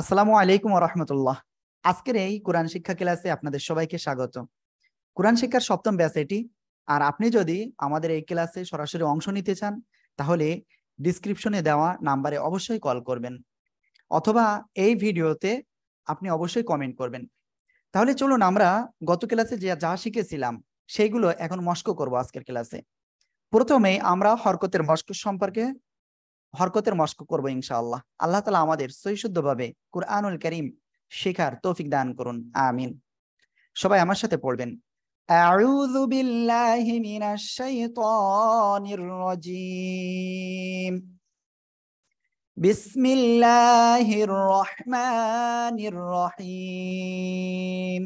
আসসালামু আলাইকুম রহমতুল্লাহ আজকের এই কোরআন শিক্ষা ক্লাসে আপনাদের সবাইকে স্বাগত কোরআন শিক্ষার সপ্তম ব্যাস এটি আর আপনি যদি আমাদের এই ক্লাসে সরাসরি অংশ নিতে চান তাহলে ডিসক্রিপশনে দেওয়া নাম্বারে অবশ্যই কল করবেন অথবা এই ভিডিওতে আপনি অবশ্যই কমেন্ট করবেন তাহলে চলুন আমরা গত ক্লাসে যে যা শিখেছিলাম সেইগুলো এখন মস্ক করব আজকের ক্লাসে প্রথমে আমরা হরকতের মস্ক সম্পর্কে হরকতের মস্ক করবো ইনশা আল্লাহ আল্লাহ তালা আমাদের ভাবে কুরআনুল করিম শেখার তৌফিক দান করুন আমিন সবাই আমার সাথে পড়বেন أعوذ بالله من الشيطان الرجيم بسم الله الرحمن الرحيم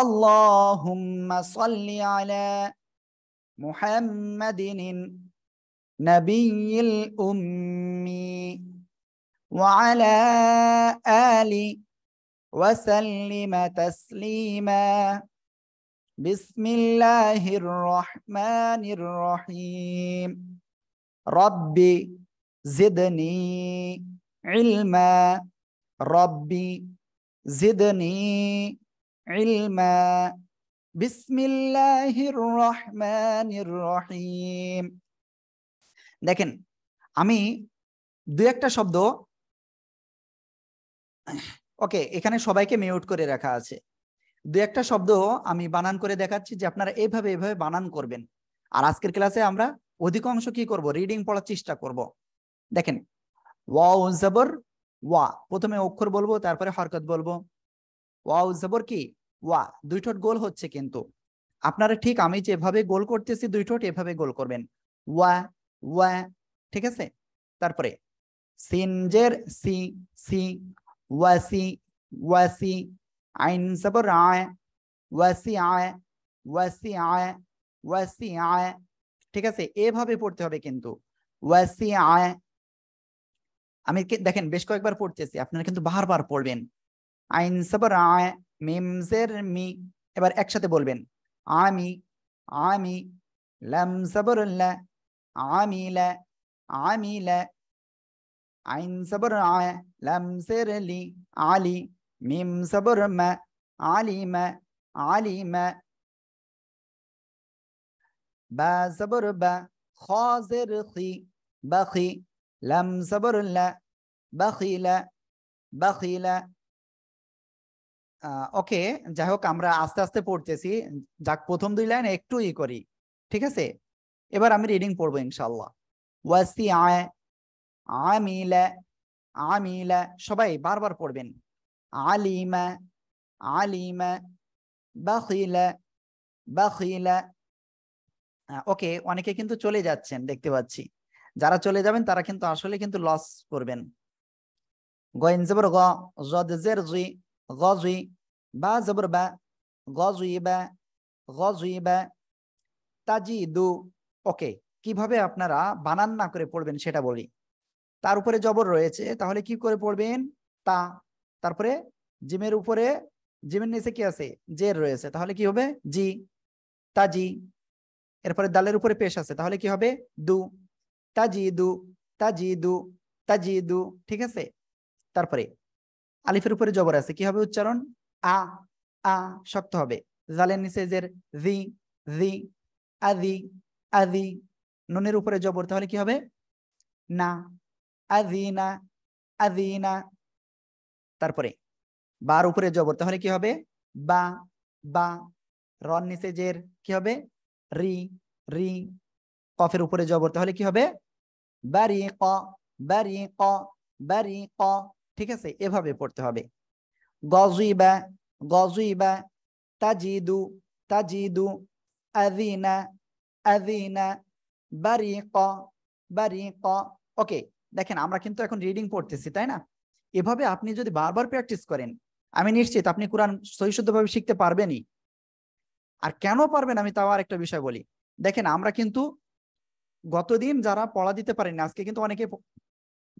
اللهم صل على محمد نبي الأمي وعلى آله وسلم تسليما بسم الله الرحمن الرحيم ربي زدني علما ربي زدني علما بسم الله الرحمن الرحيم দেখেন আমি দু একটা শব্দ ওকে এখানে সবাইকে মিউট করে রাখা আছে দু একটা শব্দ আমি বানান করে দেখাচ্ছি যে আপনারা এইভাবে এইভাবে বানান করবেন আর আজকের ক্লাসে আমরা অধিকাংশ কি করব রিডিং পড়ার চেষ্টা করব দেখেন ওয়া ওয়া প্রথমে অক্ষর বলবো তারপরে হরকত বলবো ওয়া কি ওয়া দুই ঠোঁট গোল হচ্ছে কিন্তু আপনারা ঠিক আমি যেভাবে গোল করতেছি দুই ঠোঁট এভাবে গোল করবেন ওয়া ওয়া ঠিক আছে তারপরে সিনজের সি সি ওয়াসি ওয়াসি আইন জবর আয় ওয়াসি আয় ওয়াসি আয় ওয়াসি আয় ঠিক আছে এভাবে পড়তে হবে কিন্তু ওয়াসি আয় আমি দেখেন বেশ কয়েকবার পড়তেছি আপনারা কিন্তু বারবার পড়বেন আইন সবর আয় মিমজের মি এবার একসাথে বলবেন আমি আমি লাম সবর লা عمل عمل عين صبر ع لم سر لي علي ميم صبر ما علم علم با صبر با خازر خي بخي لم صبر لا بخيل بخيل ওকে যাই হোক আমরা আস্তে আস্তে পড়তেছি যাক প্রথম দুই লাইন একটু ই করি ঠিক আছে এবার আমি রিডিং পড়বো ইনশাল্লাহ ওয়াসি আয় আমিলা আমিলা সবাই বারবার পড়বেন আলিমা আলিমা বাখিলা বাখিলা ওকে অনেকে কিন্তু চলে যাচ্ছেন দেখতে পাচ্ছি যারা চলে যাবেন তারা কিন্তু আসলে কিন্তু লস করবেন গয়েন জবর গ জদ জের জুই গজুই বা জবর বা গজুই বা গজুই বা তাজিদু ওকে কিভাবে আপনারা বানান না করে পড়বেন সেটা বলি তার উপরে জবর রয়েছে তাহলে কি করে পড়বেন তা তারপরে জিমের উপরে জিমের নিচে কি আছে জের রয়েছে তাহলে কি হবে জি তা জি এরপরে দালের উপরে পেশ আছে তাহলে কি হবে দু তা জি দু তা জি দু তা জি দু ঠিক আছে তারপরে আলিফের উপরে জবর আছে কি হবে উচ্চারণ আ আ শক্ত হবে জালের নিচে জের জি জি আ জি আদি নুনের উপরে জবর তাহলে কি হবে না আদিনা আদিনা তারপরে বার উপরে জবর তাহলে কি হবে বা বা রন নিচে জের কি হবে রি রি কফের উপরে জবর তাহলে কি হবে বারি ক বারি ক বারি ক ঠিক আছে এভাবে পড়তে হবে বা গজুই বা তাজিদু তাজিদু আদিনা আদিনা বারিক বারিক ওকে দেখেন আমরা কিন্তু এখন রিডিং পড়তেছি তাই না এভাবে আপনি যদি বারবার প্র্যাকটিস করেন আমি নিশ্চিত আপনি কোরআন সহিশুদ্ধভাবে শিখতে পারবেনই আর কেন পারবেন আমি তাও আর একটা বিষয় বলি দেখেন আমরা কিন্তু গতদিন যারা পড়া দিতে পারেনি আজকে কিন্তু অনেকে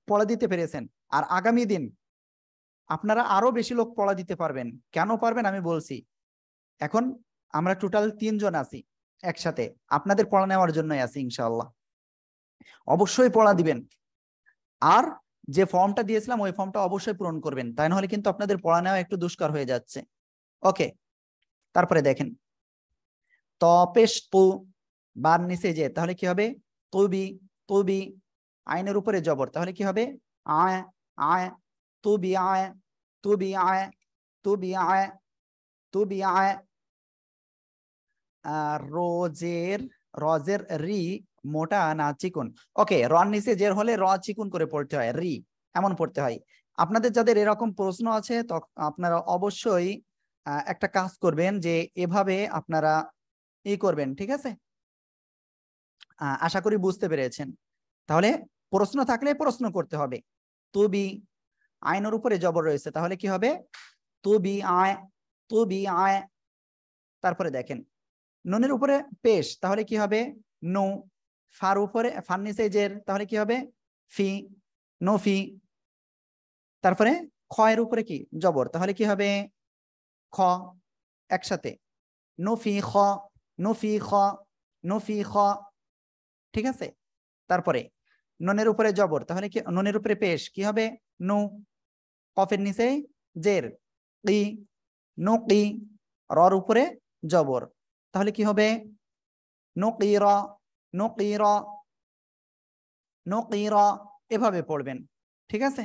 পড়া দিতে পেরেছেন আর আগামী দিন আপনারা আরো বেশি লোক পড়া দিতে পারবেন কেন পারবেন আমি বলছি এখন আমরা টোটাল তিনজন আছি একসাথে আপনাদের পড়া নেওয়ার জন্যই আছে ইনশাল্লাহ অবশ্যই পড়া দিবেন আর যে ফর্মটা দিয়েছিলাম ওই ফর্মটা অবশ্যই পূরণ করবেন তাই নাহলে কিন্তু আপনাদের পড়া নেওয়া একটু দুষ্কর হয়ে যাচ্ছে ওকে তারপরে দেখেন তপেশ তু বার নিচে যে তাহলে কি হবে তুবি তুবি আইনের উপরে জবর তাহলে কি হবে আয় আয় তুবি আয় তুবি আয় তুবি আয় তুবি আয় রোজের রজের রি মোটা না চিকুন ওকে রন নিচে জের হলে র চিকুন করে পড়তে হয় রি এমন পড়তে হয় আপনাদের যাদের এরকম প্রশ্ন আছে আপনারা অবশ্যই একটা কাজ করবেন যে এভাবে আপনারা ই করবেন ঠিক আছে আশা করি বুঝতে পেরেছেন তাহলে প্রশ্ন থাকলে প্রশ্ন করতে হবে তুবি আইনের উপরে জবর রয়েছে তাহলে কি হবে তুবি আয় তুবি আয় তারপরে দেখেন ননের উপরে পেশ তাহলে কি হবে নু ফার উপরে ফার নিচে জের তাহলে কি হবে ফি নো ফি তারপরে খয়ের উপরে কি জবর তাহলে কি হবে খ একসাথে নো ফি খ নো ফি খ নো ফি খ ঠিক আছে তারপরে ননের উপরে জবর তাহলে কি ননের উপরে পেশ কি হবে নু কফের নিচে জের কি নো কি রর উপরে জবর তাহলে কি হবে নকির নকির নকির এভাবে পড়বেন ঠিক আছে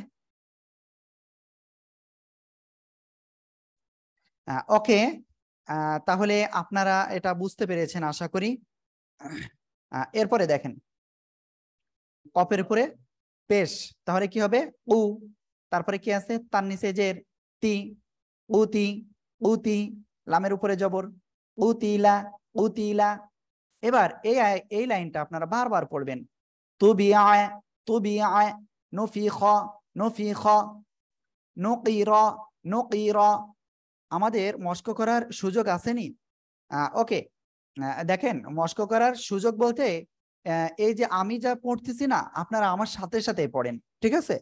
ওকে তাহলে আপনারা এটা বুঝতে পেরেছেন আশা করি এরপরে দেখেন কপের উপরে পেশ তাহলে কি হবে উ তারপরে কি আছে তার নিচে জের তি উতি উতি লামের উপরে জবর উতিলা উতিলা এবার এই এই লাইনটা আপনারা বারবার পড়বেন তুবি আয় তুবি আয় নফি খ নফি খ নকির নকির আমাদের মস্ক করার সুযোগ আসেনি ওকে দেখেন মস্ক করার সুযোগ বলতে এই যে আমি যা পড়তেছি না আপনারা আমার সাথে সাথে পড়েন ঠিক আছে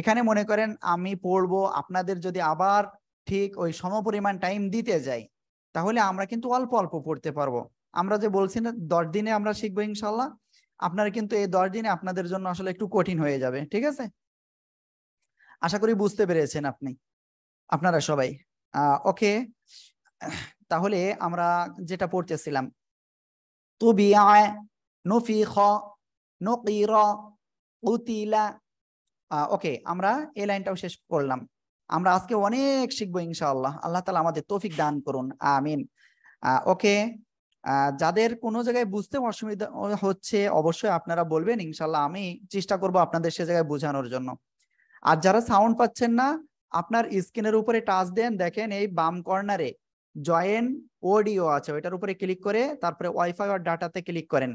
এখানে মনে করেন আমি পড়বো আপনাদের যদি আবার ঠিক ওই সমপরিমাণ টাইম দিতে যাই তাহলে আমরা কিন্তু অল্প অল্প পড়তে পারবো আমরা যে বলছি না দশ দিনে আমরা শিখবো ইনশাল্লাহ আপনারা কিন্তু এই দশ দিনে আপনাদের জন্য আসলে একটু কঠিন হয়ে যাবে ঠিক আছে আশা করি বুঝতে পেরেছেন আপনি আপনারা সবাই ওকে তাহলে আমরা যেটা পড়তেছিলাম তুবি আয় নফি খ উতিলা ওকে আমরা এই লাইনটাও শেষ করলাম আমরা আজকে অনেক শিখবো ইনশাআল্লাহ আল্লাহ তালা আমাদের তৌফিক দান করুন আমিন ওকে যাদের কোনো জায়গায় বুঝতে অসুবিধা হচ্ছে অবশ্যই আপনারা বলবেন ইনশাল্লাহ আমি চেষ্টা করব আপনাদের সে জায়গায় বোঝানোর জন্য আর যারা সাউন্ড পাচ্ছেন না আপনার স্ক্রিনের উপরে টাচ দেন দেখেন এই বাম কর্নারে জয়েন ওডিও আছে ওইটার উপরে ক্লিক করে তারপরে ওয়াইফাই আর ডাটাতে ক্লিক করেন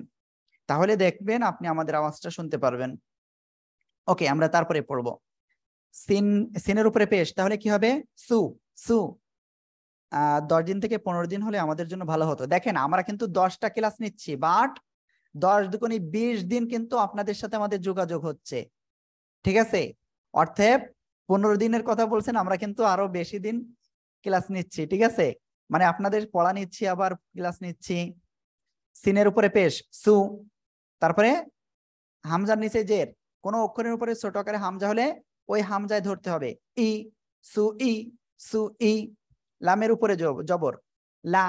তাহলে দেখবেন আপনি আমাদের আওয়াজটা শুনতে পারবেন ওকে আমরা তারপরে পড়বো সিন সিনের উপরে পেশ তাহলে কি হবে সু সু দশ দিন থেকে পনেরো দিন হলে আমাদের জন্য ভালো হতো দেখেন আমরা কিন্তু দশটা ক্লাস নিচ্ছি বাট দশ দুকোনি বিশ দিন কিন্তু আপনাদের সাথে আমাদের যোগাযোগ হচ্ছে ঠিক আছে অর্থে পনেরো দিনের কথা বলছেন আমরা কিন্তু আরো বেশি দিন ক্লাস নিচ্ছি ঠিক আছে মানে আপনাদের পড়া নিচ্ছি আবার ক্লাস নিচ্ছি সিনের উপরে পেশ সু তারপরে হামজার নিচে জের কোনো অক্ষরের উপরে ছোট আকারে হামজা হলে ওই হামজায় ধরতে হবে ই সু ই সু ই লামের উপরে জবর লা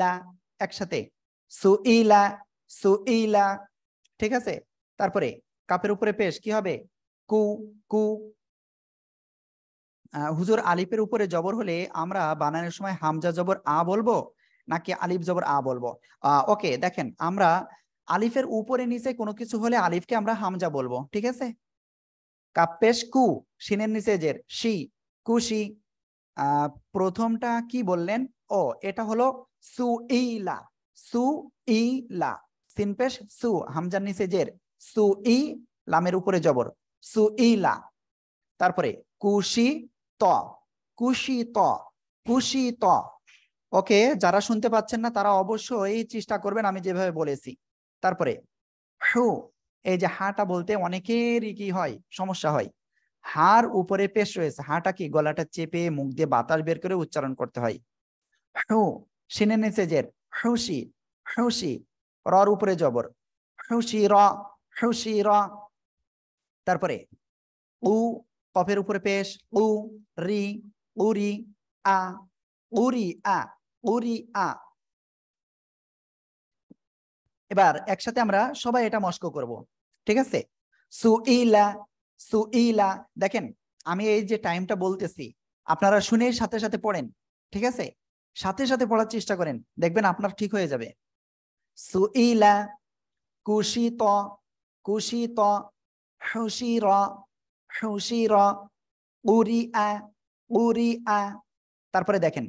লা একসাথে সু ই লা সু ই লা ঠিক আছে তারপরে কাপের উপরে পেশ কি হবে কু কু হুজুর আলিফের উপরে জবর হলে আমরা বানানোর সময় হামজা জবর আ বলবো নাকি আলিফ জবর আ বলবো ওকে দেখেন আমরা আলিফের উপরে নিচে কোনো কিছু হলে আলিফকে আমরা হামজা বলবো ঠিক আছে কাপ্পেশ কু সিনের নিচে জের সি কুশি প্রথমটা কি বললেন ও এটা হলো সু ইলা সু ইলা সিনপেশ সু হামজার নিচে জের সু ই লামের উপরে জবর সু ইলা তারপরে কুশি ত কুশি ত কুশি ত ওকে যারা শুনতে পাচ্ছেন না তারা অবশ্যই চেষ্টা করবেন আমি যেভাবে বলেছি তারপরে হু এই যে হাটা বলতে অনেকেরই কি হয় সমস্যা হয় হার উপরে পেশ রয়েছে হাটা কি গলাটা চেপে মুখ দিয়ে বাতাস বের করে উচ্চারণ করতে হয় হু সিনে নিচে জের হুসি হুসি রর উপরে জবর হুসি র হুসি র তারপরে উ কফের উপরে পেশ উ রি উরি আ উরি আ উরি আ এবার একসাথে আমরা সবাই এটা মস্ক করব ঠিক আছে সুইলা সুইলা দেখেন আমি এই যে টাইমটা বলতেছি আপনারা শুনে সাথে সাথে পড়েন ঠিক আছে সাথে সাথে পড়ার চেষ্টা করেন দেখবেন আপনার ঠিক হয়ে যাবে সুইলা কুশিত কুশিত হুশির হুশির উরিয়া উরিয়া তারপরে দেখেন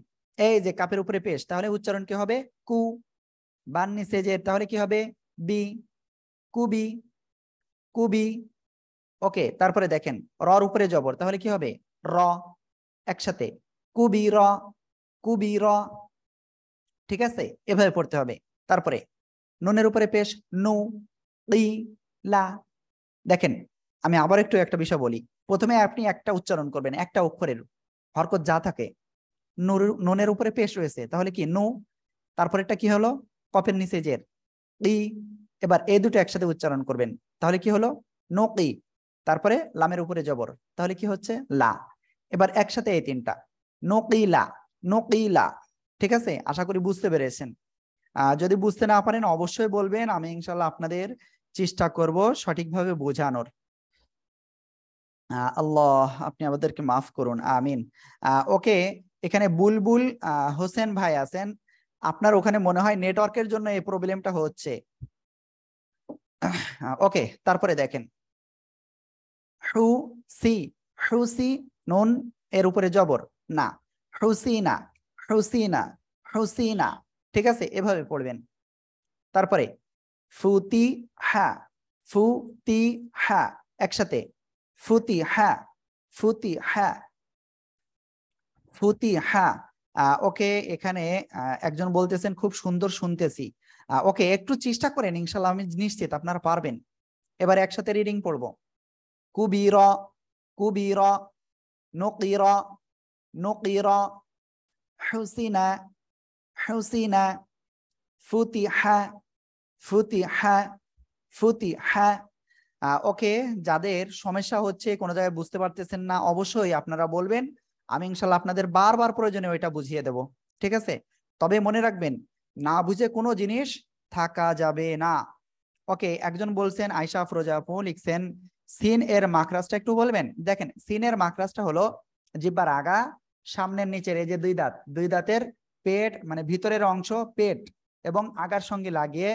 এই যে কাপের উপরে পেশ তাহলে উচ্চারণ কি হবে কু বার সেজের তাহলে কি হবে বি কুবি কুবি ওকে তারপরে দেখেন রর উপরে জবর তাহলে কি হবে র একসাথে কুবি র কুবি র ঠিক আছে এভাবে পড়তে হবে তারপরে নুনের উপরে পেশ নু ই লা দেখেন আমি আবার একটু একটা বিষয় বলি প্রথমে আপনি একটা উচ্চারণ করবেন একটা অক্ষরের হরকত যা থাকে নুর নুনের উপরে পেশ রয়েছে তাহলে কি নু তারপরেটা কি হলো কফের নিচে জের ই এবার এই দুটো একসাথে উচ্চারণ করবেন তাহলে কি হলো নকি তারপরে লামের উপরে জবর তাহলে কি হচ্ছে লা এবার একসাথে এই তিনটা নোকিলা লা ঠিক আছে আশা করি বুঝতে পেরেছেন যদি বুঝতে না পারেন অবশ্যই বলবেন আমি ইনশাল্লাহ আপনাদের চেষ্টা করব সঠিকভাবে বোঝানোর আল্লাহ আপনি আমাদেরকে মাফ করুন আমিন ওকে এখানে বুলবুল হোসেন ভাই আছেন আপনার ওখানে মনে হয় নেটওয়ার্কের জন্য এই প্রবলেমটা হচ্ছে ওকে তারপরে দেখেন হু সি হুসি নুন এর উপরে জবর না হুসিনা হুসিনা হুসিনা ঠিক আছে এভাবে পড়বেন তারপরে ফুতি হা ফুতি হা একসাথে ফুতি হা ফুতি হা ফুতি হা ওকে এখানে একজন বলতেছেন খুব সুন্দর শুনতেছি ওকে একটু চেষ্টা করেন ইনশাল্লাহ আমি নিশ্চিত আপনারা পারবেন এবার একসাথে রিডিং পড়ব কুবির কুবির নকির নকির হুসিনা হুসিনা হা ফুতি হা ওকে যাদের সমস্যা হচ্ছে কোনো জায়গায় বুঝতে পারতেছেন না অবশ্যই আপনারা বলবেন আমি ইনশাল্লাহ আপনাদের বারবার প্রয়োজনে ওইটা বুঝিয়ে দেব ঠিক আছে তবে মনে রাখবেন না বুঝে কোনো জিনিস থাকা যাবে না ওকে একজন বলছেন আয়সা ফ্রোজা লিখছেন সিন এর মাকরাজটা একটু বলবেন দেখেন সিন এর মাকরাজটা হলো জিব্বার আগা সামনের নিচের এই যে দুই দাঁত দুই দাঁতের পেট মানে ভিতরের অংশ পেট এবং আগার সঙ্গে লাগিয়ে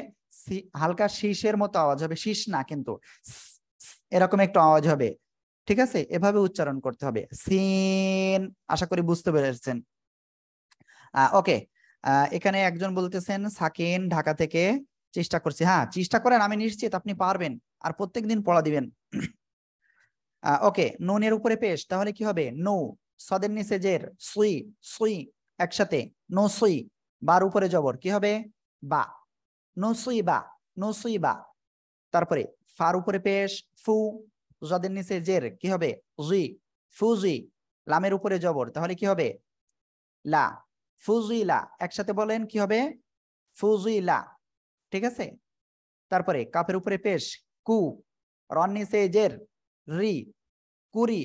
হালকা শীষের মতো আওয়াজ হবে শীষ না কিন্তু এরকম একটু আওয়াজ হবে ঠিক আছে এভাবে উচ্চারণ করতে হবে সিন আশা করি বুঝতে পেরেছেন ওকে এখানে একজন বলতেছেন সাকিন ঢাকা থেকে চেষ্টা করছি হ্যাঁ চেষ্টা করেন আমি নিশ্চিত আপনি পারবেন আর প্রত্যেক দিন পড়া দিবেন ওকে নুনের উপরে পেশ তাহলে কি হবে নৌ সদের নিচে জের সুই সুই একসাথে নো সুই বার উপরে জবর কি হবে বা নো সুই বা নো সুই বা তারপরে ফার উপরে পেশ ফু যাদের নিচে জের কি হবে জুই ফুজি লামের উপরে জবর তাহলে কি হবে লা লা একসাথে বলেন কি হবে লা ঠিক আছে তারপরে কাপের উপরে পেশ কু রন নিচে জের রি কুরি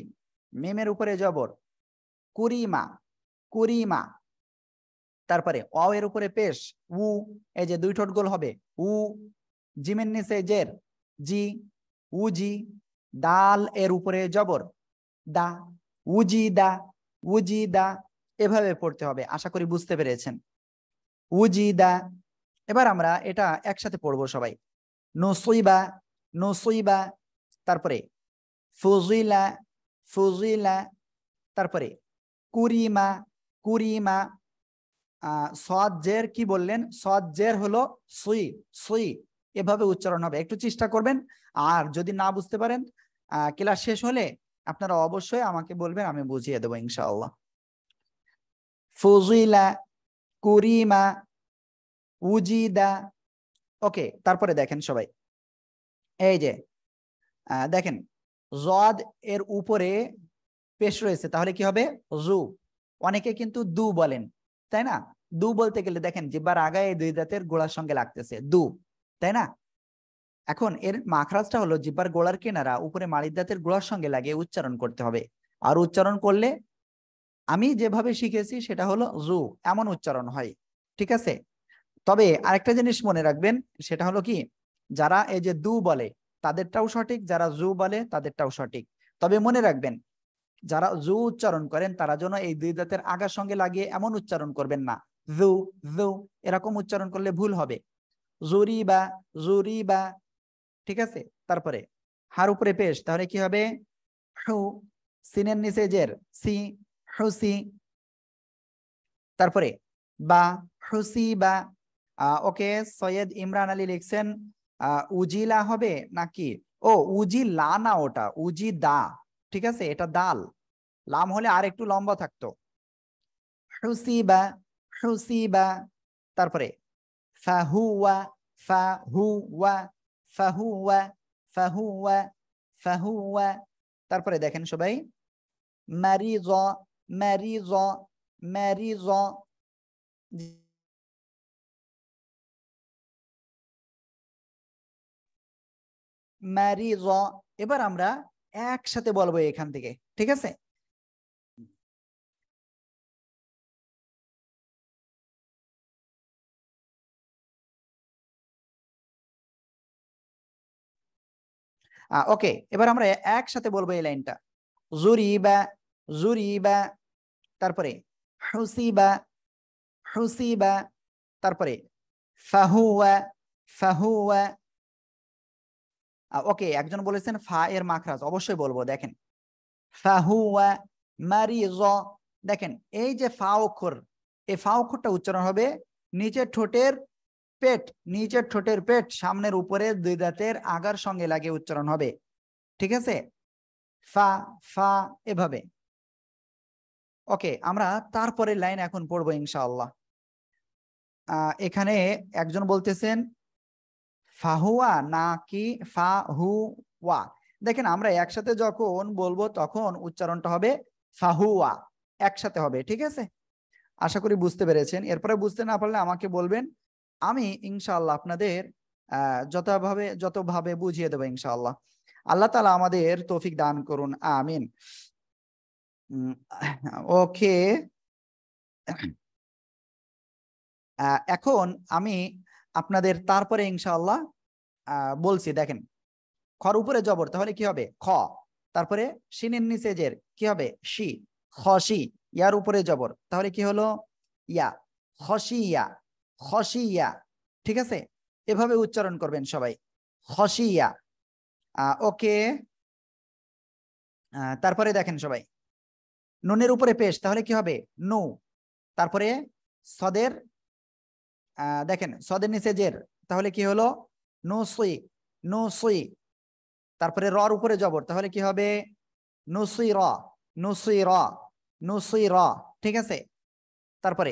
মেমের উপরে জবর কুরিমা কুরিমা তারপরে অ এর উপরে পেশ উ এই যে দুই ঠোঁট গোল হবে উ জিমের নিচে জের জি উজি দাল এর উপরে জবর দা উজি দা উজি দা এভাবে পড়তে হবে আশা করি বুঝতে পেরেছেন উজি দা এবার আমরা এটা একসাথে পড়বো সবাই নসইবা নসইবা তারপরে ফুজিলা ফুজিলা তারপরে কুরিমা কুরিমা সজ্জের কি বললেন সজ্জের হলো সুই সুই এভাবে উচ্চারণ হবে একটু চেষ্টা করবেন আর যদি না বুঝতে পারেন ক্লাস শেষ হলে আপনারা অবশ্যই আমাকে বলবেন আমি বুঝিয়ে দেবো ইনশাআল্লাহ ফজুইলা কুরিমা উজিদা ওকে তারপরে দেখেন সবাই এই যে দেখেন জদ এর উপরে পেশ রয়েছে তাহলে কি হবে জু অনেকে কিন্তু দু বলেন তাই না দু বলতে গেলে দেখেন জিব্বার আগায় দুই দাঁতের গোড়ার সঙ্গে লাগতেছে দু তাই না এখন এর মাখরাজটা হলো জিব্বার গোলার কেনারা উপরে মারিদাতের গোলার সঙ্গে লাগিয়ে উচ্চারণ করতে হবে আর উচ্চারণ করলে আমি যেভাবে শিখেছি সেটা হলো রু এমন উচ্চারণ হয় ঠিক আছে তবে আরেকটা জিনিস মনে রাখবেন সেটা হলো কি যারা এই যে দু বলে তাদেরটাও সঠিক যারা জু বলে তাদেরটাও সঠিক তবে মনে রাখবেন যারা জু উচ্চারণ করেন তারা যেন এই দুই দাঁতের আগার সঙ্গে লাগিয়ে এমন উচ্চারণ করবেন না জু জু এরকম উচ্চারণ করলে ভুল হবে জুরিবা জুরিবা ঠিক আছে তারপরে হার উপরে পেশ তাহলে কি হবে হু সিনের নিচে জের সি হুসি তারপরে বা হুসি বা ওকে সৈয়দ ইমরান আলী লিখছেন উজিলা হবে নাকি ও উজি লা না ওটা উজি দা ঠিক আছে এটা দাল লাম হলে আর একটু লম্বা থাকতো হুসি বা হুসি বা তারপরে fahuwa fahuwa fahuwa فهو فهو তারপরে দেখেন সবাই মারিজ মারিজ মারিজ মারিজ এবার আমরা একসাথে বলবো এখান থেকে ঠিক আছে ওকে এবার আমরা একসাথে বলবো এই লাইনটা জুরিবা জুরিবা তারপরে হুসিবা হুসিবা তারপরে ফাহুয়া ফাহুয়া ওকে একজন বলেছেন ফা এর মাখরাজ অবশ্যই বলবো দেখেন ফাহুয়া মারিজ দেখেন এই যে ফা অক্ষর এই ফা অক্ষরটা উচ্চারণ হবে নিচের ঠোঁটের পেট নিচের ঠোঁটের পেট সামনের উপরে দুই দাঁতের আগার সঙ্গে লাগে উচ্চারণ হবে ঠিক আছে ফা ফা এভাবে ওকে আমরা তারপরে লাইন এখন পড়বো ইনশাআল্লাহ এখানে একজন বলতেছেন ফাহুয়া নাকি ওয়া দেখেন আমরা একসাথে যখন বলবো তখন উচ্চারণটা হবে ফাহুয়া একসাথে হবে ঠিক আছে আশা করি বুঝতে পেরেছেন এরপরে বুঝতে না পারলে আমাকে বলবেন আমি ইনশাল্লাহ আপনাদের যথাভাবে যতভাবে বুঝিয়ে দেবো ইনশাআল্লাহ আল্লাহ তালা আমাদের তৌফিক দান করুন আমিন ওকে এখন আমি আপনাদের তারপরে ইনশাআল্লাহ বলছি দেখেন খর উপরে জবর তাহলে কি হবে খ তারপরে সিনের নিচে জের কি হবে শি খসি ইয়ার উপরে জবর তাহলে কি হলো ইয়া খসি ইয়া খসিয়া ঠিক আছে এভাবে উচ্চারণ করবেন সবাই খসিয়া ওকে তারপরে দেখেন সবাই নুনের উপরে পেশ তাহলে কি হবে নু তারপরে সদের দেখেন সদের নিচে জের তাহলে কি হলো নু সুই নু সুই তারপরে রর উপরে জবর তাহলে কি হবে সুই র সুই র সুই র ঠিক আছে তারপরে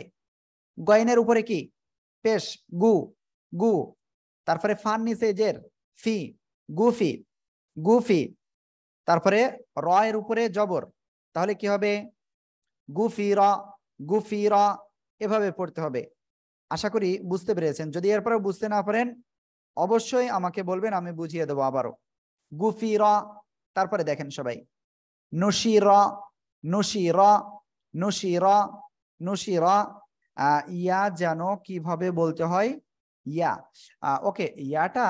গয়নের উপরে কি পেশ গু গু তারপরে ফান নিচে জের ফি গুফি গুফি তারপরে র এর উপরে জবর তাহলে কি হবে গুফি র গুফি র এভাবে পড়তে হবে আশা করি বুঝতে পেরেছেন যদি এরপরে বুঝতে না পারেন অবশ্যই আমাকে বলবেন আমি বুঝিয়ে দেবো আবারও গুফি র তারপরে দেখেন সবাই নশি র নশি র নশি র নশি র ইয়া যেন কিভাবে বলতে হয় ইয়া ওকে ইয়াটা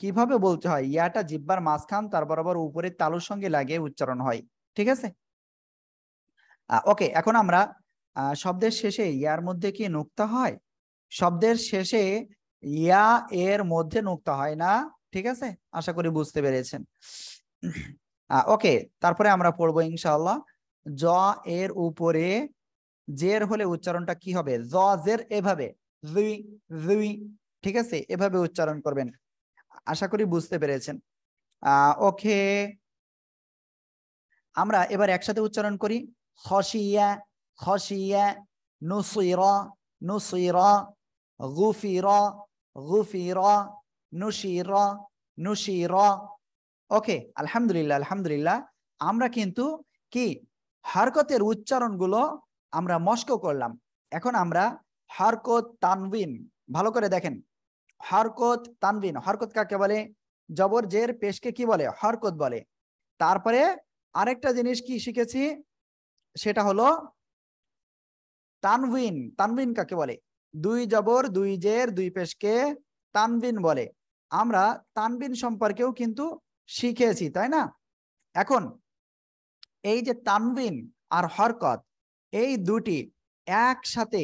কিভাবে বলতে হয় ইয়াটা জিব্বার মাঝখান তার বরাবর উপরে তালুর সঙ্গে লাগে উচ্চারণ হয় ঠিক আছে ওকে এখন আমরা শব্দের শেষে ইয়ার মধ্যে কি নুক্তা হয় শব্দের শেষে ইয়া এর মধ্যে নুক্তা হয় না ঠিক আছে আশা করি বুঝতে পেরেছেন ওকে তারপরে আমরা পড়বো ইনশাল্লাহ জ এর উপরে জের হলে উচ্চারণটা কি হবে জ জের এভাবে ঠিক আছে এভাবে উচ্চারণ করবেন আশা করি বুঝতে পেরেছেন ওকে আমরা এবার একসাথে উচ্চারণ করি হসিয়া হসিয়া নুসির নুসির গুফির গুফির নুসির নুসির ওকে আলহামদুলিল্লাহ আলহামদুলিল্লাহ আমরা কিন্তু কি হরকতের উচ্চারণগুলো আমরা মস্কো করলাম এখন আমরা হরকত তানবিন ভালো করে দেখেন হরকত তানবিন হরকত কাকে বলে জবর জের পেশকে কি বলে হরকত বলে তারপরে আরেকটা জিনিস কি শিখেছি সেটা হলো তানবিন তানবিন কাকে বলে দুই জবর দুই জের দুই পেশকে তানবিন বলে আমরা তানবিন সম্পর্কেও কিন্তু শিখেছি তাই না এখন এই যে তানবিন আর হরকত এই দুটি একসাথে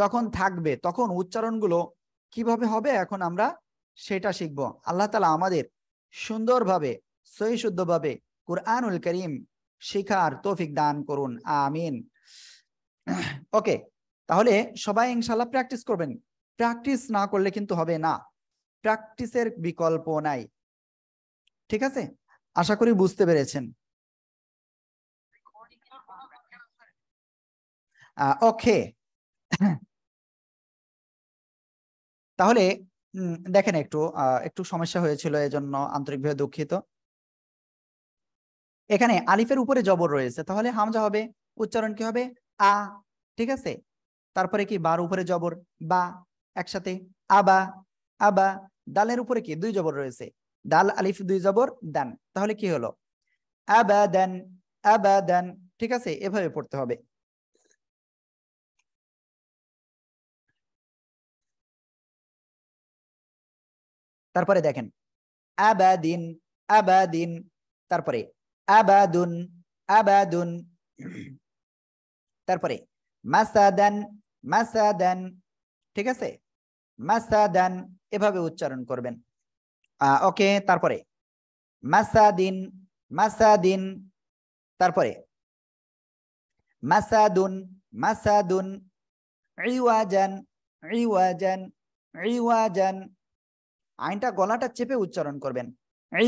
যখন থাকবে তখন উচ্চারণগুলো কিভাবে হবে এখন আমরা সেটা শিখব আল্লাহ তালা আমাদের সুন্দরভাবে সহি শুদ্ধভাবে কুরআনুল করিম শিখার তৌফিক দান করুন আমিন ওকে তাহলে সবাই ইনশাল্লাহ প্র্যাকটিস করবেন প্র্যাকটিস না করলে কিন্তু হবে না প্র্যাকটিসের বিকল্প নাই ঠিক আছে আশা করি বুঝতে পেরেছেন ওকে তাহলে দেখেন একটু একটু সমস্যা হয়েছিল এজন্য আন্তরিকভাবে দুঃখিত এখানে আলিফের উপরে জবর রয়েছে তাহলে হামজা হবে উচ্চারণ কি হবে আ ঠিক আছে তারপরে কি বার উপরে জবর বা একসাথে আবা আবা দালের উপরে কি দুই জবর রয়েছে দাল আলিফ দুই জবর দেন তাহলে কি হলো আবা দেন আবা দেন ঠিক আছে এভাবে পড়তে হবে তারপরে দেখেন আবাদিন আবাদিন তারপরে আবাদুন আবাদুন তারপরে মাসাদান মাসাদান ঠিক আছে মাসাদান এভাবে উচ্চারণ করবেন ওকে তারপরে মাসাদিন মাসাদিন তারপরে মাসাদুন মাসাদুন ইওয়াজান ইওয়াজান ইওয়াজান আইনটা গলাটা চেপে উচ্চারণ করবেন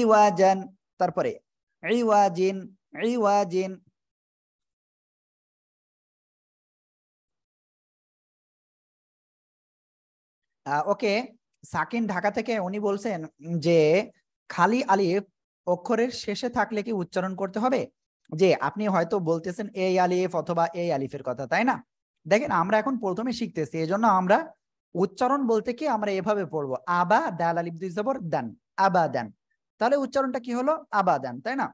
ইওয়াজান তারপরে ইওয়াজিন ইওয়াজিন ওকে সাকিন ঢাকা থেকে উনি বলছেন যে খালি আলিফ অক্ষরের শেষে থাকলে কি উচ্চারণ করতে হবে যে আপনি হয়তো বলতেছেন এই আলিফ অথবা এই আলিফের কথা তাই না দেখেন আমরা এখন প্রথমে শিখতেছি এজন্য আমরা উচ্চারণ বলতে কি আমরা এভাবে পড়বো আবা দাল আলিব দুই জবর দান আবা দান তাহলে উচ্চারণটা কি হলো আবা দান তাই না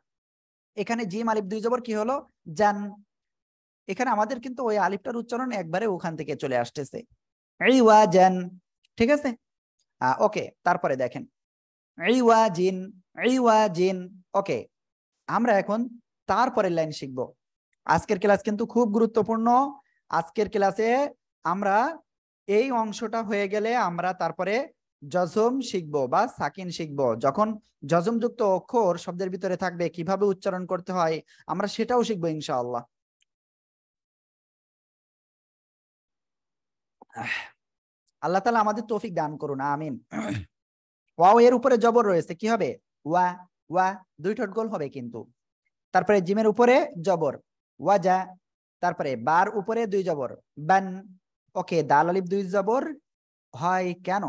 এখানে জিম আলিব দুই জবর কি হলো জান এখানে আমাদের কিন্তু ওই আলিফটার উচ্চারণ একবারে ওখান থেকে চলে আসতেছে ঠিক আছে ওকে তারপরে দেখেন ওকে আমরা এখন তারপরের লাইন শিখব আজকের ক্লাস কিন্তু খুব গুরুত্বপূর্ণ আজকের ক্লাসে আমরা এই অংশটা হয়ে গেলে আমরা তারপরে জজম শিখব বা সাকিন শিখব যখন যুক্ত অক্ষর শব্দের ভিতরে থাকবে কিভাবে উচ্চারণ করতে হয় আমরা সেটাও শিখবো ইনশাআল্লাহ আল্লাহ তালা আমাদের তৌফিক দান করুন আমিন ওয়াও এর উপরে জবর রয়েছে কি হবে ওয়া ওয়া দুই ঠোঁট গোল হবে কিন্তু তারপরে জিমের উপরে জবর ওয়াজা তারপরে বার উপরে দুই জবর বান ওকে দাল আলিফ দুই জবর হয় কেন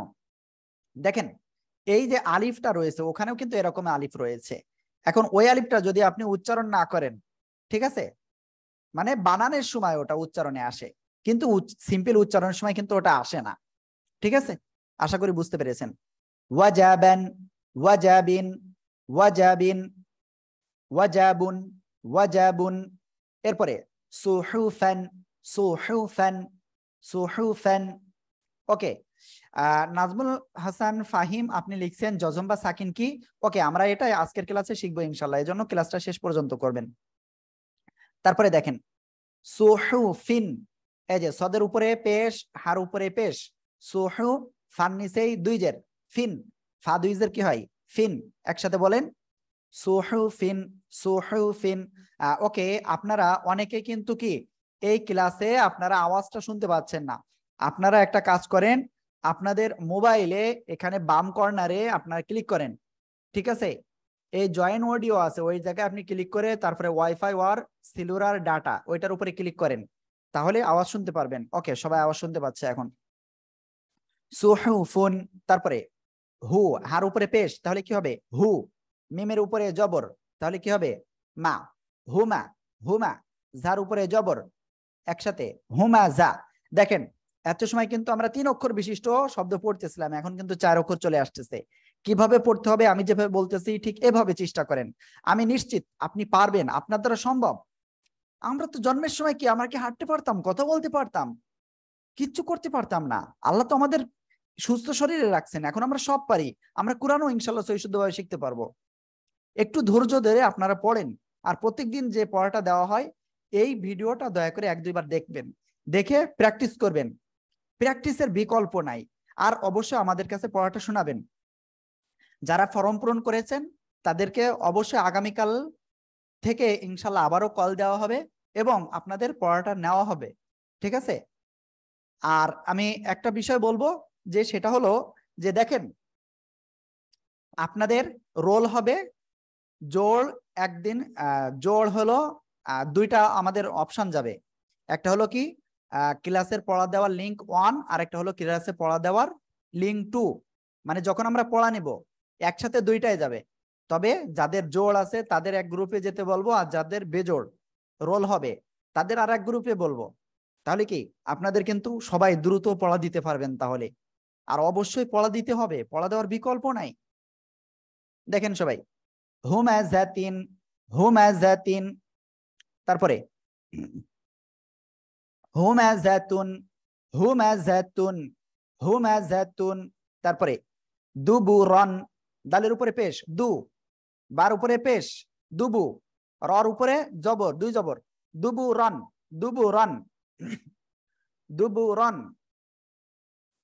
দেখেন এই যে আলিফটা রয়েছে ওখানেও কিন্তু এরকম আলিফ রয়েছে এখন ওই আলিফটা যদি আপনি উচ্চারণ না করেন ঠিক আছে মানে বানানের সময় ওটা উচ্চারণে আসে কিন্তু সিম্পল উচ্চারণের সময় কিন্তু ওটা আসে না ঠিক আছে আশা করি বুঝতে পেরেছেন ওয়াজাবান ওয়াজাবিন ওয়াজাবিন ওয়াজাবুন ওয়াজাবুন এরপরে সুহুফান সুহুফান সুহুফেন ওকে নাজমুল হাসান ফাহিম আপনি লিখছেন জজম বা সাকিন কি ওকে আমরা এটা আজকের ক্লাসে শিখবো ইনশাল্লাহ এই জন্য ক্লাসটা শেষ পর্যন্ত করবেন তারপরে দেখেন সোহুফিন এই যে সদের উপরে পেশ হার উপরে পেশ সোহু ফান নিচেই দুইজের ফিন ফা দুইজের কি হয় ফিন একসাথে বলেন সোহু ফিন সোহু ফিন ওকে আপনারা অনেকে কিন্তু কি এই ক্লাসে আপনারা আওয়াজটা শুনতে পাচ্ছেন না আপনারা একটা কাজ করেন আপনাদের মোবাইলে এখানে বাম কর্নারে আপনারা ক্লিক করেন ঠিক আছে এই জয়েন অডিও আছে ওই জায়গায় আপনি ক্লিক করে তারপরে ওয়াইফাই ওয়ার সিলুরার ডাটা ওইটার উপরে ক্লিক করেন তাহলে আওয়াজ শুনতে পারবেন ওকে সবাই আওয়াজ শুনতে পাচ্ছে এখন সুহু ফোন তারপরে হু হার উপরে পেশ তাহলে কি হবে হু মিমের উপরে জবর তাহলে কি হবে মা হুমা হুমা ঝার উপরে জবর একসাথে হুমাজা দেখেন এত সময় কিন্তু আমরা তিন অক্ষর বিশিষ্ট শব্দ পড়তেছিলাম এখন কিন্তু চার অক্ষর চলে আসতেছে কিভাবে পড়তে হবে আমি যেভাবে বলতেছি ঠিক এভাবে চেষ্টা করেন আমি নিশ্চিত আপনি পারবেন আপনার দ্বারা সম্ভব আমরা তো জন্মের সময় কি আমরা কি হাঁটতে পারতাম কথা বলতে পারতাম কিচ্ছু করতে পারতাম না আল্লাহ তো আমাদের সুস্থ শরীরে রাখছেন এখন আমরা সব পারি আমরা কোরআন ইনশাল্লাহ সহিশুদ্ধভাবে শিখতে পারবো একটু ধৈর্য ধরে আপনারা পড়েন আর প্রত্যেকদিন যে পড়াটা দেওয়া হয় এই ভিডিওটা দয়া করে এক দুইবার দেখবেন দেখে প্র্যাকটিস করবেন প্র্যাকটিসের বিকল্প নাই আর অবশ্যই আমাদের কাছে পড়াটা শোনাবেন যারা ফর্ম পূরণ করেছেন তাদেরকে অবশ্যই আগামীকাল থেকে ইনশাল্লাহ আবারও কল দেওয়া হবে এবং আপনাদের পড়াটা নেওয়া হবে ঠিক আছে আর আমি একটা বিষয় বলবো যে সেটা হলো যে দেখেন আপনাদের রোল হবে জোর একদিন জোর হলো দুইটা আমাদের অপশন যাবে একটা হলো কি ক্লাসের পড়া দেওয়ার লিঙ্ক ওয়ান আর একটা হলো ক্লাসে পড়া দেওয়ার লিঙ্ক টু মানে যখন আমরা পড়া নিব একসাথে দুইটাই যাবে তবে যাদের জোড় আছে তাদের এক গ্রুপে যেতে বলবো আর যাদের বেজোড় রোল হবে তাদের আর এক গ্রুপে বলবো তাহলে কি আপনাদের কিন্তু সবাই দ্রুত পড়া দিতে পারবেন তাহলে আর অবশ্যই পড়া দিতে হবে পড়া দেওয়ার বিকল্প নাই দেখেন সবাই হুম অ্যাজ হুম অ্যাজ তারপরে তারপরে দুবু রন তারপরে দালের উপরে পেশ দু বার উপরে পেশ দুবু রর উপরে জবর দুই জবর দুবু রন দুবু রন দুবু রন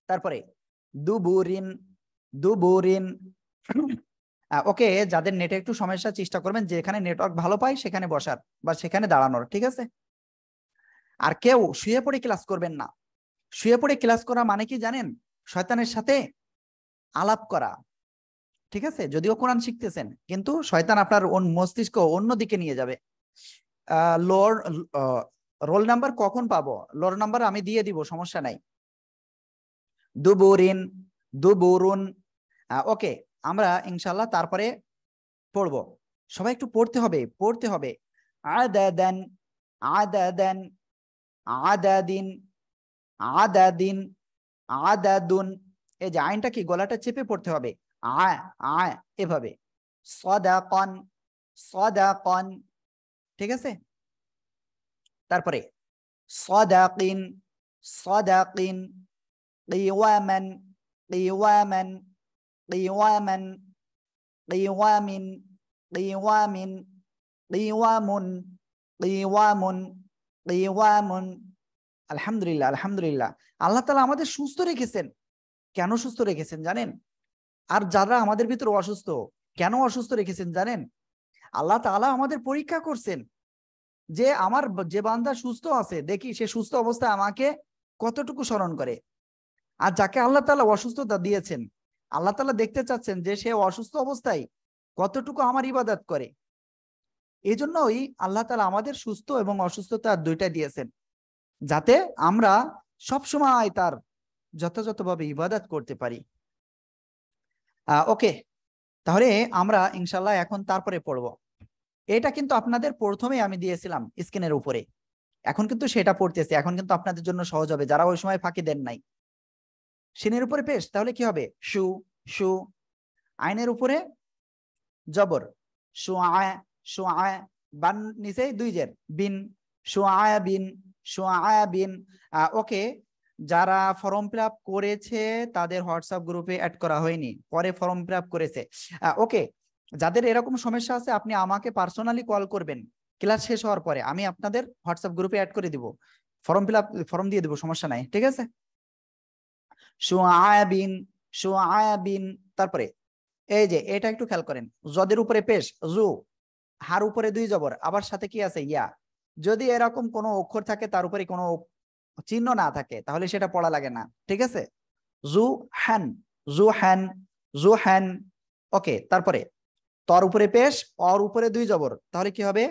তারপরে দুবু দুবু রিন ওকে যাদের নেটে একটু সমস্যা চেষ্টা করবেন যেখানে নেটওয়ার্ক ভালো পায় সেখানে বসার বা সেখানে দাঁড়ানোর ঠিক আছে আর কেউ শুয়ে পড়ে ক্লাস করবেন না শুয়ে পড়ে ক্লাস করা মানে কি জানেন শয়তানের সাথে আলাপ করা ঠিক আছে যদিও কোরআন শিখতেছেন কিন্তু শয়তান আপনার মস্তিষ্ক অন্য দিকে নিয়ে যাবে লোর রোল নাম্বার কখন পাবো লোর নাম্বার আমি দিয়ে দিব সমস্যা নাই দুবুরিন দুবুরুন ওকে আমরা ইনশাল্লাহ তারপরে পড়ব সবাই একটু পড়তে হবে পড়তে হবে দেন দেন দিন আদা দিন আদা দুন এই যে আইনটা কি গলাটা চেপে পড়তে হবে আয় আয় এভাবে সদা কন ঠিক আছে তারপরে সদা কিন কিওয়ামান কিওয়ামান قواما قوام قوام قوام قوام قوام আলহামদুলিল্লাহ আলহামদুলিল্লাহ আল্লাহ তালা আমাদের সুস্থ রেখেছেন কেন সুস্থ রেখেছেন জানেন আর যারা আমাদের ভিতরে অসুস্থ কেন অসুস্থ রেখেছেন জানেন আল্লাহ তালা আমাদের পরীক্ষা করছেন যে আমার যে বান্দা সুস্থ আছে দেখি সে সুস্থ অবস্থায় আমাকে কতটুকু স্মরণ করে আর যাকে আল্লাহ তালা অসুস্থতা দিয়েছেন আল্লাহ তালা দেখতে চাচ্ছেন যে সে অসুস্থ অবস্থায় কতটুকু আমার ইবাদত করে এই জন্যই আল্লাহ তালা আমাদের সুস্থ এবং অসুস্থতা দুইটা দিয়েছেন যাতে আমরা সবসময় তার যথাযথভাবে ইবাদত করতে পারি ওকে তাহলে আমরা ইনশাল্লাহ এখন তারপরে পড়ব এটা কিন্তু আপনাদের প্রথমে আমি দিয়েছিলাম স্ক্রিনের উপরে এখন কিন্তু সেটা পড়তেছে এখন কিন্তু আপনাদের জন্য সহজ হবে যারা ওই সময় ফাঁকি দেন নাই সিনের উপরে পেশ তাহলে কি হবে সু সু আইনের উপরে জবর সু আয় সু আয় বান নিচে দুই জের বিন সু আয়া বিন সু আয়া বিন ওকে যারা ফর্ম ফিল করেছে তাদের হোয়াটসঅ্যাপ গ্রুপে অ্যাড করা হয়নি পরে ফর্ম ফিল করেছে ওকে যাদের এরকম সমস্যা আছে আপনি আমাকে পার্সোনালি কল করবেন ক্লাস শেষ হওয়ার পরে আমি আপনাদের হোয়াটসঅ্যাপ গ্রুপে অ্যাড করে দিব ফর্ম ফিল ফর্ম দিয়ে দেবো সমস্যা নাই ঠিক আছে সুআবিন সুআবিন তারপরে এই যে এটা একটু খেয়াল করেন যদের উপরে পেশ জু হার উপরে দুই জবর আবার সাথে কি আছে ইয়া যদি এরকম কোনো অক্ষর থাকে তার উপরে কোনো চিহ্ন না থাকে তাহলে সেটা পড়া লাগে না ঠিক আছে জু হ্যান জু হ্যান জু হ্যান ওকে তারপরে তর উপরে পেশ অর উপরে দুই জবর তাহলে কি হবে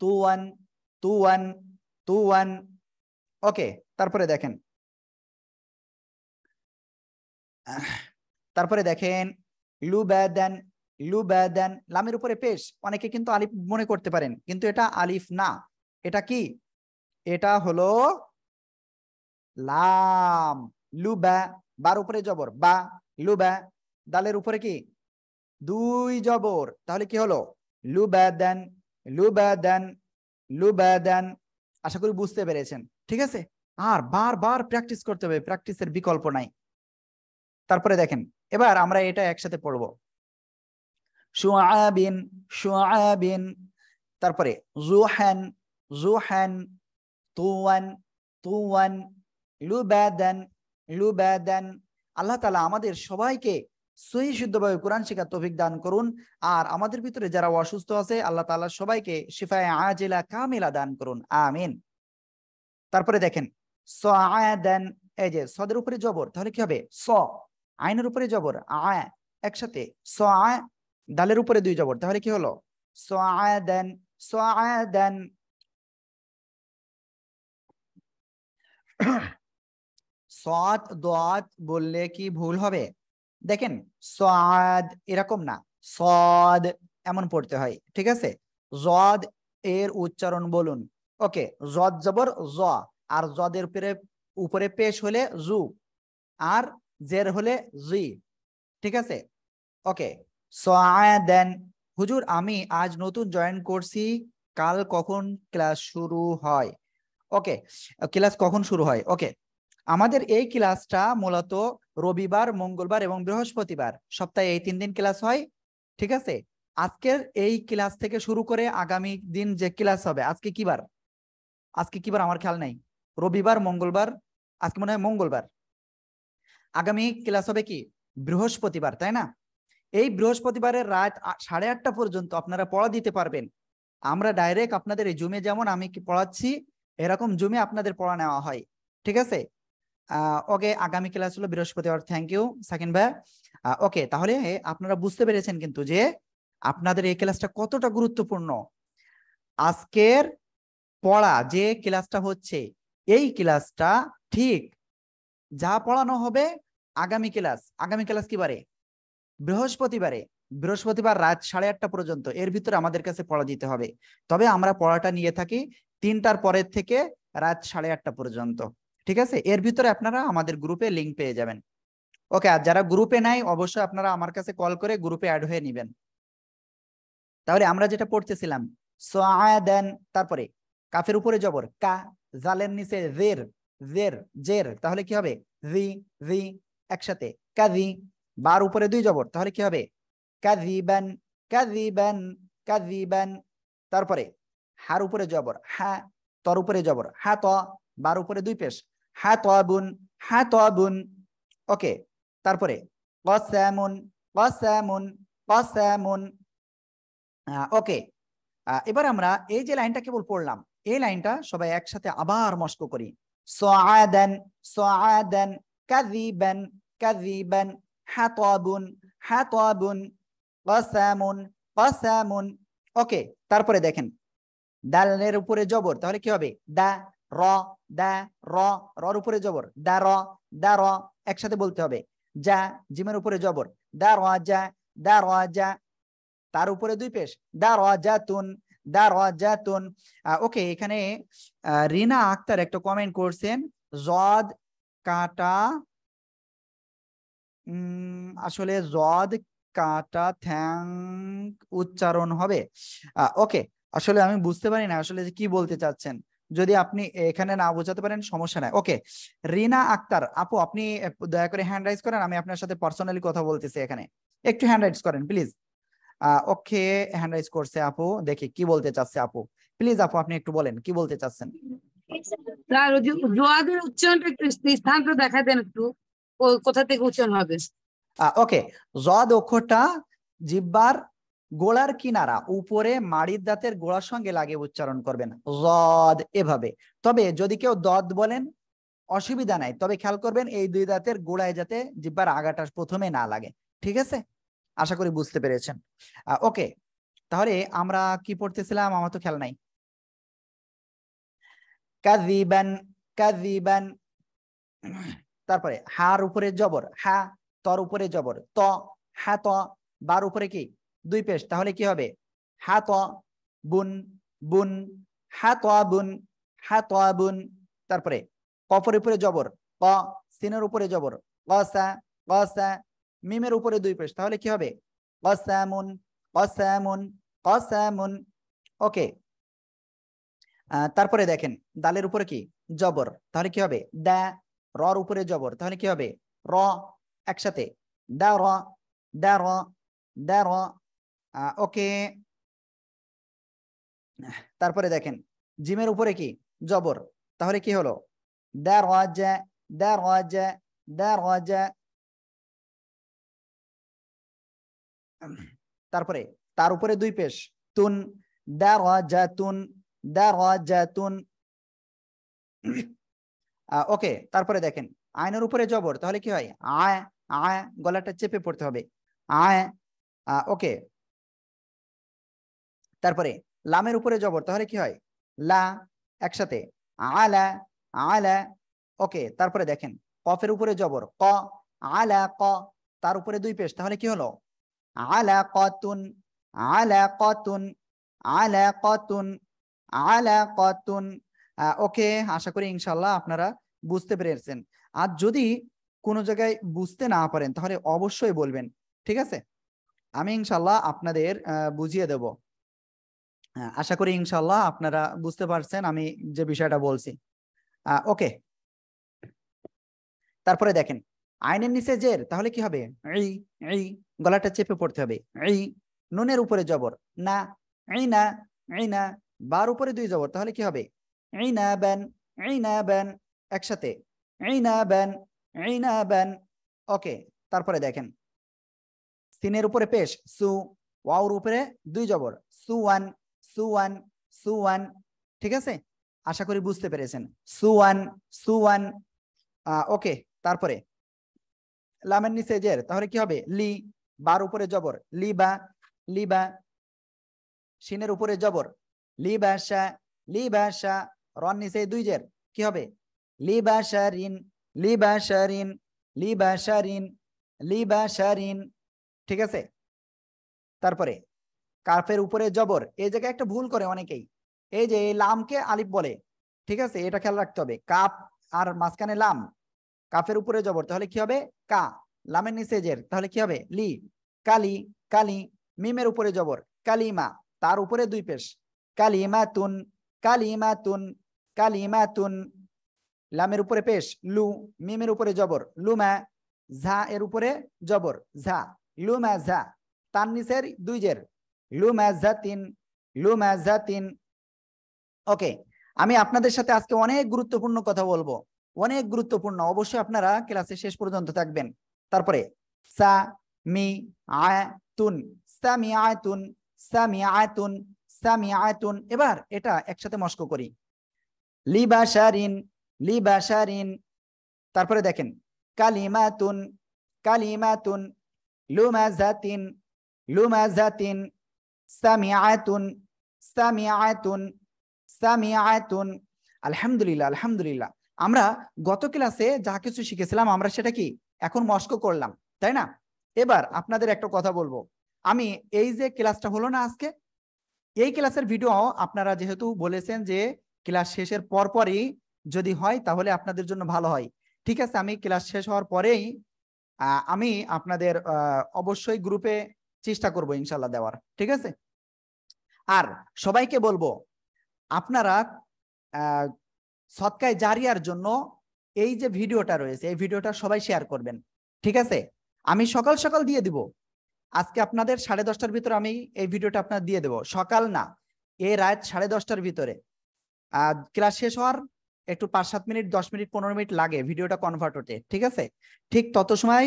তু ওয়ান তু ওয়ান তু ওয়ান ওকে তারপরে দেখেন তারপরে দেখেন লু লু ব্যান লামের উপরে পেশ অনেকে কিন্তু আলিফ মনে করতে পারেন কিন্তু এটা আলিফ না এটা কি এটা হলো লাম লুবা বার উপরে জবর বা লু দালের উপরে কি দুই জবর তাহলে কি হলো লু লু ব্যান ব্যান লু ব্যান আশা করি বুঝতে পেরেছেন ঠিক আছে আর বারবার প্র্যাকটিস করতে হবে প্র্যাকটিসের বিকল্প নাই তারপরে দেখেন এবার আমরা এটা একসাথে পড়বো সুয়াবিন সুয়াবিন তারপরে জুহান জুহান তুয়ান তুয়ান লুবাদান লুবাদান আল্লাহ তালা আমাদের সবাইকে সহি শুদ্ধভাবে কোরআন শিক্ষা তৌফিক দান করুন আর আমাদের ভিতরে যারা অসুস্থ আছে আল্লাহ তালা সবাইকে শিফায় আজিলা কামিলা দান করুন আমিন তারপরে দেখেন স আয়াদান এই যে সদের উপরে জবর তাহলে কি হবে স আইনের উপরে জবর আয় একসাথে স আয় দালের উপরে দুই জবর তাহলে কি হলো স আয় দেন স আয় দেন সৎ দোয়াত বললে কি ভুল হবে দেখেন সাদ এরকম না সদ এমন পড়তে হয় ঠিক আছে জদ এর উচ্চারণ বলুন ওকে জদ জবর জ আর জদের উপরে উপরে পেশ হলে জু আর জের হলে জি ঠিক আছে ওকে দেন হুজুর আমি আজ নতুন জয়েন করছি কাল কখন ক্লাস শুরু হয় ওকে ক্লাস কখন শুরু হয় ওকে আমাদের এই ক্লাসটা মূলত রবিবার মঙ্গলবার এবং বৃহস্পতিবার সপ্তাহে এই তিন দিন ক্লাস হয় ঠিক আছে আজকের এই ক্লাস থেকে শুরু করে আগামী দিন যে ক্লাস হবে আজকে কিবার আজকে কিবার আমার খেয়াল নাই রবিবার মঙ্গলবার আজকে মনে হয় মঙ্গলবার আগামী ক্লাস হবে কি বৃহস্পতিবার তাই না এই বৃহস্পতিবারের রাত সাড়ে আটটা পর্যন্ত আপনারা পড়া দিতে পারবেন আমরা ডাইরেক্ট আপনাদের এই জুমে যেমন আমি কি পড়াচ্ছি এরকম জুমে আপনাদের পড়া নেওয়া হয় ঠিক আছে ওকে আগামী ক্লাস হলো বৃহস্পতিবার থ্যাংক ইউ সাকিন ভাই ওকে তাহলে আপনারা বুঝতে পেরেছেন কিন্তু যে আপনাদের এই ক্লাসটা কতটা গুরুত্বপূর্ণ আজকের পড়া যে ক্লাসটা হচ্ছে এই ক্লাসটা ঠিক যা পড়ানো হবে আগামী ক্লাস আগামী ক্লাস কি বারে বৃহস্পতিবারে বৃহস্পতিবার রাত সাড়ে আটটা পর্যন্ত এর ভিতরে আমাদের কাছে পড়া দিতে হবে তবে আমরা পড়াটা নিয়ে থাকি তিনটার পরের থেকে রাত সাড়ে আটটা পর্যন্ত ঠিক আছে এর ভিতরে আপনারা আমাদের গ্রুপে লিঙ্ক পেয়ে যাবেন ওকে আর যারা গ্রুপে নাই অবশ্যই আপনারা আমার কাছে কল করে গ্রুপে অ্যাড হয়ে নেবেন তাহলে আমরা যেটা পড়তেছিলাম সো দেন তারপরে কাফের উপরে জবর কা জালের নিচে রের জের জের তাহলে কি হবে জি জি একসাথে কাজি বার উপরে দুই জবর তাহলে কি হবে কাজিবান কাজিবান কাজিবান তারপরে হার উপরে জবর হ্যাঁ তর উপরে জবর হ্যাঁ ত বার উপরে দুই পেশ হ্যাঁ ত বুন হ্যাঁ ত বুন ওকে তারপরে কসামুন কসামুন কসামুন ওকে এবার আমরা এই যে লাইনটা কেবল পড়লাম এই লাইনটা সবাই একসাথে আবার মস্ক করি সআদান সআদান কাযিবান কাযিবান হাতাবুন হাতাবুন কসামুন কসামুন ওকে তারপরে দেখেন দালের উপরে জবর তাহলে কি হবে দা র দা র রর উপরে জবর দা র দা র একসাথে বলতে হবে যা জিমের উপরে জবর দা র যা দা র যা তার উপরে দুই পেশ দা র যা তুন দারাজাতুন ওকে এখানে রিনা আক্তার একটা কমেন্ট করছেন জদ কাটা আসলে জদ কাটা থ্যাংক উচ্চারণ হবে ওকে আসলে আমি বুঝতে পারি না আসলে কি বলতে চাচ্ছেন যদি আপনি এখানে না বোঝাতে পারেন সমস্যা নাই ওকে রিনা আক্তার আপু আপনি দয়া করে হ্যান্ড রাইজ করেন আমি আপনার সাথে পার্সোনালি কথা বলতেছি এখানে একটু হ্যান্ড রাইজ করেন প্লিজ অক্ষে হ্যান্ড রাইজ করছে আপু দেখি কি বলতে চাচ্ছে আপু প্লিজ আপু আপনি একটু বলেন কি বলতে চাচ্ছেন স্যার জোয়াদের উচ্চারণটা একটু স্থানটা দেখা দেন একটু কোথা থেকে উচ্চারণ হবে ওকে অক্ষরটা জিব্বার গোলার কিনারা উপরে মাড়ির দাঁতের গোড়ার সঙ্গে লাগে উচ্চারণ করবেন জদ এভাবে তবে যদি কেউ দদ বলেন অসুবিধা নাই তবে খেয়াল করবেন এই দুই দাঁতের গোড়ায় যাতে জিব্বার আগাটা প্রথমে না লাগে ঠিক আছে আশা করি বুঝতে পেরেছেন ওকে তাহলে আমরা কি পড়তেছিলাম আমার তো খেয়াল নাই কাজিবান কাজিবান তারপরে হার উপরে জবর হা তর উপরে জবর ত হা ত বার উপরে কি দুই পেশ তাহলে কি হবে হা ত বুন বুন হা ত বুন হা ত বুন তারপরে কফর উপরে জবর ক সিনের উপরে জবর কসা কসা মিমের উপরে দুই পেশ তাহলে কি হবে কসামুন কসামুন কসামুন ওকে তারপরে দেখেন দালের উপরে কি জবর তাহলে কি হবে দা রর উপরে জবর তাহলে কি হবে র একসাথে দা র দা র দা র ওকে তারপরে দেখেন জিমের উপরে কি জবর তাহলে কি হলো দা র দা রাজা দা রাজা তারপরে তার উপরে দুই পেশ তুন দ্যাতুন দ্যাতুন ওকে তারপরে দেখেন আয়নের উপরে জবর তাহলে কি হয় আয় আয় গলাটা চেপে পড়তে হবে আয় ওকে তারপরে লামের উপরে জবর তাহলে কি হয় লা একসাথে আলা আলা ওকে তারপরে দেখেন কফের উপরে জবর ক আলা ক তার উপরে দুই পেশ তাহলে কি হলো আলাকাতুন আলাকাতুন আলাকাতুন আলাকাতুন ওকে আশা করি ইনশাল্লাহ আপনারা বুঝতে পেরেছেন আর যদি কোনো জায়গায় বুঝতে না পারেন তাহলে অবশ্যই বলবেন ঠিক আছে আমি ইনশাল্লাহ আপনাদের বুঝিয়ে দেব আশা করি ইনশাল্লাহ আপনারা বুঝতে পারছেন আমি যে বিষয়টা বলছি ওকে তারপরে দেখেন আইনের নিচে জের তাহলে কি হবে এই এই গলাটা চেপে পড়তে হবে এই নুনের উপরে জবর না এই না এই না বার উপরে দুই জবর তাহলে কি হবে এই না ব্যান এই না একসাথে এই না এই না ব্যান ওকে তারপরে দেখেন সিনের উপরে পেশ সু ওয়াউর উপরে দুই জবর সু ওয়ান সু ওয়ান সু ওয়ান ঠিক আছে আশা করি বুঝতে পেরেছেন সু ওয়ান সু ওয়ান ওকে তারপরে লামের নিচে জের তাহলে কি হবে লি বার উপরে জবর লি বা লি বা সিনের উপরে জবর লি লিবাসা লিবাসা রন নিচে দুই জের কি হবে লি লি লি রিন রিন লিবাসারিন লিবাসারিন লিবাসারিন রিন ঠিক আছে তারপরে কাফের উপরে জবর এই জায়গায় একটা ভুল করে অনেকেই এই যে লামকে আলিফ বলে ঠিক আছে এটা খেয়াল রাখতে হবে কাপ আর মাঝখানে লাম কাফের উপরে জবর তাহলে কি হবে কা লামের নিচে জের তাহলে কি হবে লি কালি কালি মিমের উপরে জবর কালিমা তার উপরে দুই পেশ কালিমা তুন কালিমা তুন কালিমা তুন লামের উপরে পেশ লু মিমের উপরে জবর লুমা ঝা এর উপরে জবর ঝা লুমা ঝা তার নিচের দুই জের লুমা ঝা তিন লুমা ঝা তিন ওকে আমি আপনাদের সাথে আজকে অনেক গুরুত্বপূর্ণ কথা বলবো অনেক গুরুত্বপূর্ণ অবশ্যই আপনারা ক্লাসে শেষ পর্যন্ত থাকবেন তারপরে সা মি আয়াতুন সামি আয়াতুন সামি আয়াতুন সামি আয়তুন এবার এটা একসাথে মস্ক করি লিবাসারিন লিবাসারিন তারপরে দেখেন কালিমাতুন কালিমাতুন লুমাজাতিন লুমাজাতিন সামিআতুন সামিআতুন আয়তুন আলহামদুলিল্লাহ আলহামদুলিল্লাহ আমরা গত ক্লাসে যা কিছু শিখেছিলাম আমরা সেটা কি এখন মস্ক করলাম তাই না এবার আপনাদের একটা কথা বলবো আমি এই যে ক্লাসটা হলো না আজকে এই ক্লাসের ভিডিও আপনারা যেহেতু বলেছেন যে ক্লাস শেষের পরপরই যদি হয় তাহলে আপনাদের জন্য ভালো হয় ঠিক আছে আমি ক্লাস শেষ হওয়ার পরেই আমি আপনাদের অবশ্যই গ্রুপে চেষ্টা করব ইনশাল্লাহ দেওয়ার ঠিক আছে আর সবাইকে বলবো আপনারা সৎকায় জারিয়ার জন্য এই যে ভিডিওটা রয়েছে এই ভিডিওটা সবাই শেয়ার করবেন ঠিক আছে আমি সকাল সকাল দিয়ে দিব আজকে আপনাদের সাড়ে দশটার ভিতরে আমি এই ভিডিওটা আপনার দিয়ে দেব সকাল না এই রাত সাড়ে দশটার ভিতরে ক্লাস শেষ হওয়ার একটু পাঁচ সাত মিনিট দশ মিনিট পনেরো মিনিট লাগে ভিডিওটা কনভার্ট হতে ঠিক আছে ঠিক তত সময়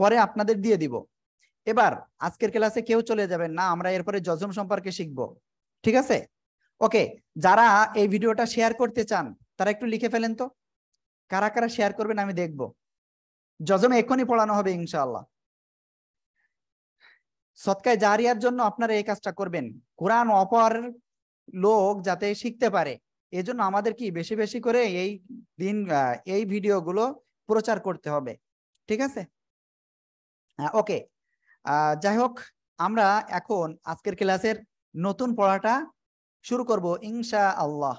পরে আপনাদের দিয়ে দিব এবার আজকের ক্লাসে কেউ চলে যাবেন না আমরা এরপরে জজম সম্পর্কে শিখব ঠিক আছে ওকে যারা এই ভিডিওটা শেয়ার করতে চান তারা একটু লিখে ফেলেন তো কারা কারা শেয়ার করবেন আমি দেখব যজমে এখনই পড়ানো হবে ইনশাআল্লাহ সৎকায় জারিয়ার জন্য আপনারা এই কাজটা করবেন কোরআন অপর লোক যাতে শিখতে পারে এজন্য আমাদের কি বেশি বেশি করে এই দিন এই ভিডিওগুলো প্রচার করতে হবে ঠিক আছে ওকে যাই হোক আমরা এখন আজকের ক্লাসের নতুন পড়াটা শুরু করব ইনশা আল্লাহ